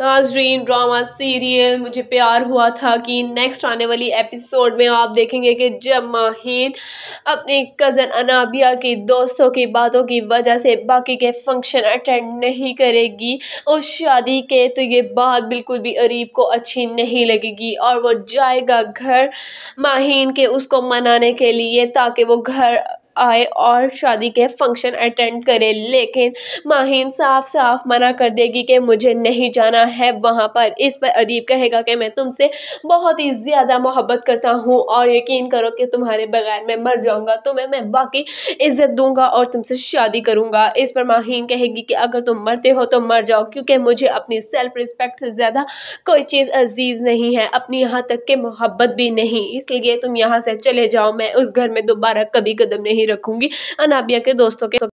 नाजरीन drama serial मुझे प्यार हुआ था कि नेक्स्ट आने वाली एपिसोड में आप देखेंगे कि जब माहिन अपने कज़न अनाबिया की दोस्तों की बातों की वजह से बाकी के फंक्शन अटेंड नहीं करेगी उस शादी के तो ये बात बिल्कुल भी अरीब को अच्छी नहीं लगेगी और वो जाएगा घर माहिन के उसको मनाने के लिए ताकि वो घर आए और शादी के फंक्शन अटेंड करें लेकिन माहिन साफ साफ मना कर देगी कि मुझे नहीं जाना है वहाँ पर इस पर अदीब कहेगा कि मैं तुमसे बहुत ही ज़्यादा मोहब्बत करता हूँ और यकीन करो कि तुम्हारे बगैर मैं मर जाऊँगा तुम्हें मैं बाकी इज़्ज़त दूँगा और तुमसे शादी करूँगा इस पर माहिन कहेगी कि अगर तुम मरते हो तो मर जाओ क्योंकि मुझे अपनी सेल्फ रिस्पेक्ट से ज़्यादा कोई चीज़ अजीज़ नहीं है अपनी यहाँ तक के मोहब्बत भी नहीं इसलिए तुम यहाँ से चले जाओ मैं उस घर में दोबारा कभी कदम नहीं नहीं रखूंगी अनाबिया के दोस्तों के